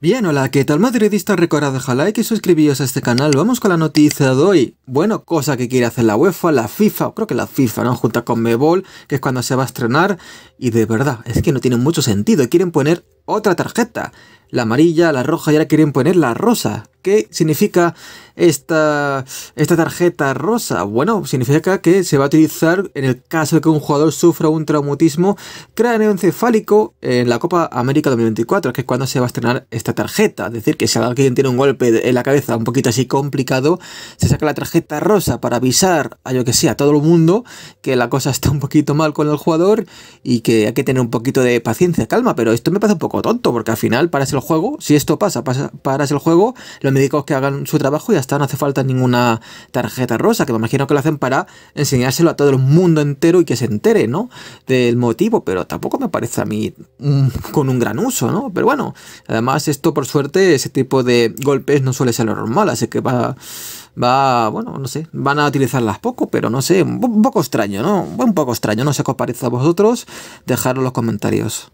Bien, hola, ¿qué tal madridista? Recordad dejar like y suscribíos a este canal. Vamos con la noticia de hoy. Bueno, cosa que quiere hacer la UEFA, la FIFA, creo que la FIFA, ¿no? Junta con Mebol, que es cuando se va a estrenar. Y de verdad, es que no tiene mucho sentido. Quieren poner otra tarjeta. La amarilla, la roja y ahora quieren poner la rosa. ¿Qué significa esta, esta tarjeta rosa? Bueno, significa que se va a utilizar en el caso de que un jugador sufra un traumatismo craneoencefálico en la Copa América 2024, que es cuando se va a estrenar esta tarjeta. Es decir, que si alguien tiene un golpe en la cabeza un poquito así complicado, se saca la tarjeta rosa para avisar a yo que sea todo el mundo que la cosa está un poquito mal con el jugador y que hay que tener un poquito de paciencia, calma, pero esto me parece un poco tonto, porque al final paras el juego, si esto pasa, pasa paras el juego, los médicos que hagan su trabajo y hasta no hace falta ninguna tarjeta rosa, que me imagino que lo hacen para enseñárselo a todo el mundo entero y que se entere, ¿no? Del motivo, pero tampoco me parece a mí con un gran uso, ¿no? Pero bueno, además esto por suerte, ese tipo de golpes no suele ser lo normal, así que va, va, bueno, no sé, van a utilizarlas poco, pero no sé, un poco extraño, ¿no? Un poco extraño, no sé qué os parece a vosotros, dejadlo en los comentarios.